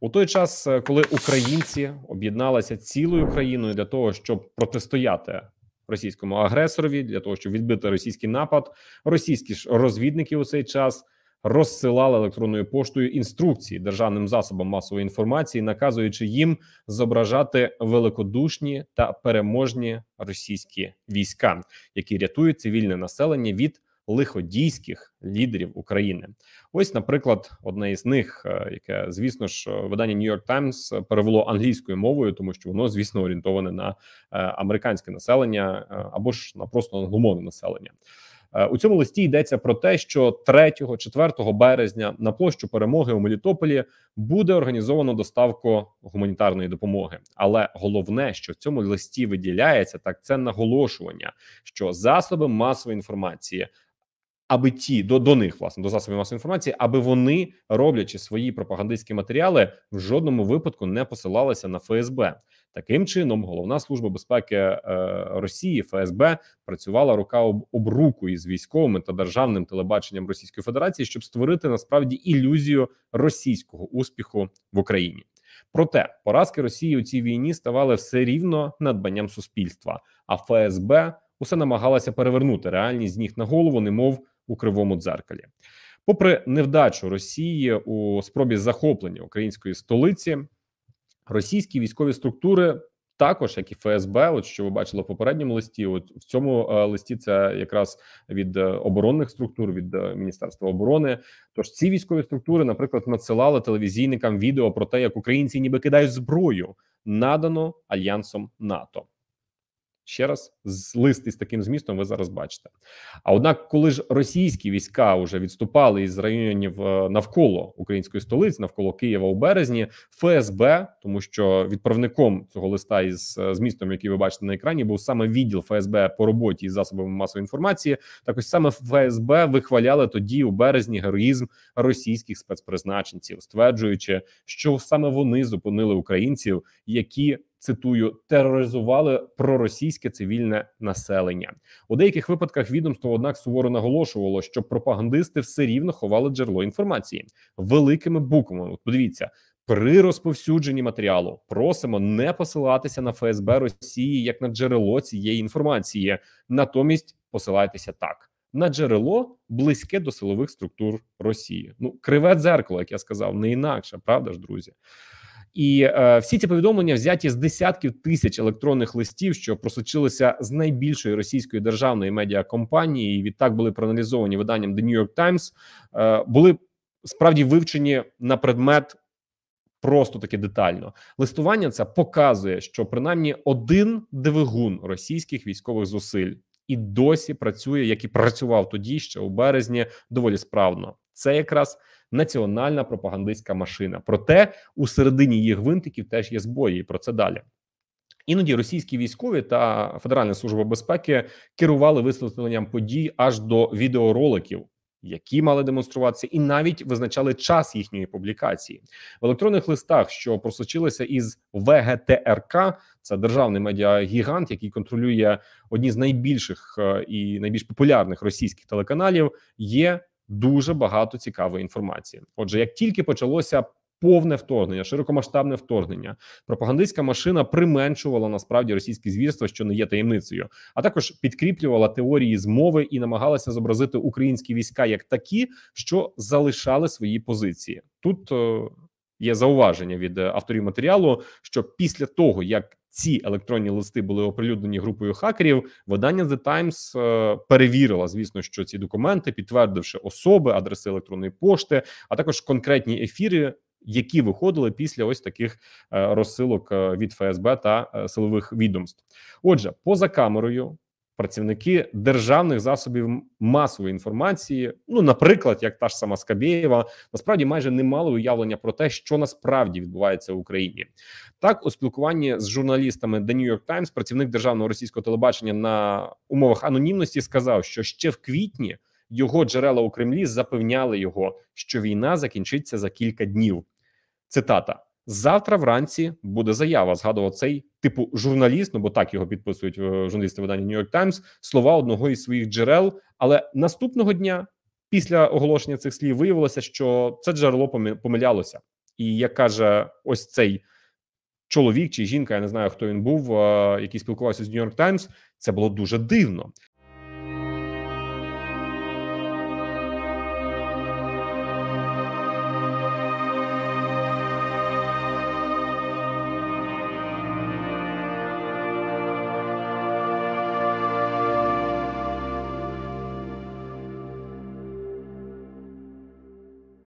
У той час, е, коли українці об'єдналися цілою країною для того, щоб протистояти російському агресорові, для того, щоб відбити російський напад, російські ж розвідники у цей час розсилали електронною поштою інструкції державним засобам масової інформації, наказуючи їм зображати великодушні та переможні російські війська, які рятують цивільне населення від лиходійських лідерів України. Ось, наприклад, одне із них, е, яке звісно ж е, видання New York Times е, перевело англійською мовою, тому що воно, звісно, орієнтоване на американське населення або ж на просто англомовне населення. У цьому листі йдеться про те, що 3-4 березня на площу перемоги у Мелітополі буде організовано доставку гуманітарної допомоги. Але головне, що в цьому листі виділяється, так це наголошування, що засоби масової інформації аби ті до до них власне до засобів масової інформації, аби вони роблячи свої пропагандистські матеріали, в жодному випадку не посилалися на ФСБ. Таким чином, головна служба безпеки е, Росії ФСБ працювала рука об, об руку із військовими та державним телебаченням Російської Федерації, щоб створити насправді ілюзію російського успіху в Україні. Проте поразки Росії у цій війні ставали все рівно надбанням суспільства. А ФСБ усе намагалася перевернути реальність з ніг на голову, немов у кривому дзеркалі. Попри невдачу Росії у спробі захоплення української столиці, російські військові структури. Також як і ФСБ, от що ви бачили в попередньому листі, от в цьому е, листі це якраз від е, оборонних структур від е, Міністерства оборони. Тож ці військові структури, наприклад, надсилали телевізійникам відео про те, як українці ніби кидають зброю, надано альянсом НАТО. Ще раз з лист із таким змістом ви зараз бачите. А однак, коли ж російські війська вже відступали із районів е, навколо української столиці, навколо Києва у березні, ФСБ, тому що відправником цього листа із е, змістом, який ви бачите на екрані, був саме відділ ФСБ по роботі із засобами масової інформації. Так ось саме ФСБ вихваляли тоді у березні героїзм російських спецпризначенців, стверджуючи, що саме вони зупинили українців, які цитую тероризували проросійське цивільне населення. У деяких випадках відомство однак суворо наголошувало, що пропагандисти все рівно ховали джерело інформації великими буквами. Подивіться. При розповсюдженні матеріалу просимо не посилатися на ФСБ Росії як на джерело цієї інформації, натомість посилайтеся так на джерело близьке до силових структур Росії. Ну криве дзеркало, як я сказав, не інакше, правда ж, друзі. І е, всі ці повідомлення взяті з десятків тисяч електронних листів, що просочилися з найбільшої російської державної медіакомпанії, і відтак були проаналізовані виданням The New York Times, е, були справді вивчені на предмет просто таки детально. Листування це показує, що принаймні один двигун російських військових зусиль і досі працює, як і працював тоді, ще у березні, доволі справно. Це якраз національна пропагандистська машина. Проте у середині їх винтиків теж є збої. і Про це далі. Іноді російські військові та Федеральна служба безпеки керували висвітленням подій аж до відеороликів. Які мали демонструватися, і навіть визначали час їхньої публікації в електронних листах, що просочилися із ВГТРК, це державний медіагігант, який контролює одні з найбільших е, і найбільш популярних російських телеканалів. Є дуже багато цікавої інформації. Отже, як тільки почалося повне вторгнення, широкомасштабне вторгнення, пропагандистська машина применшувала насправді російське звірство, що не є таємницею, а також підкріплювала теорії змови і намагалася зобразити українські війська як такі, що залишали свої позиції тут. Е, є зауваження від е, авторів матеріалу, що після того як ці електронні листи були оприлюднені групою хакерів. Видання The Times е, перевірило, звісно, що ці документи, підтвердивши особи, адреси електронної пошти, а також конкретні ефіри. Які виходили після ось таких е, розсилок е, від ФСБ та е, силових відомств? Отже, поза камерою працівники державних засобів масової інформації. Ну, наприклад, як та ж сама Скабєєва, насправді майже не мали уявлення про те, що насправді відбувається в Україні. Так, у спілкуванні з журналістами The New York Times працівник державного російського телебачення на умовах анонімності сказав, що ще в квітні. Його джерела у Кремлі запевняли його, що війна закінчиться за кілька днів. Цитата: Завтра вранці буде заява. Згадував цей типу журналіст. Ну бо так його підписують е, журналісти видання New York Times, Слова одного із своїх джерел. Але наступного дня, після оголошення цих слів, виявилося, що це джерело помилялося. І як каже, ось цей чоловік чи жінка, я не знаю, хто він був, е, який спілкувався з New York Times, Це було дуже дивно.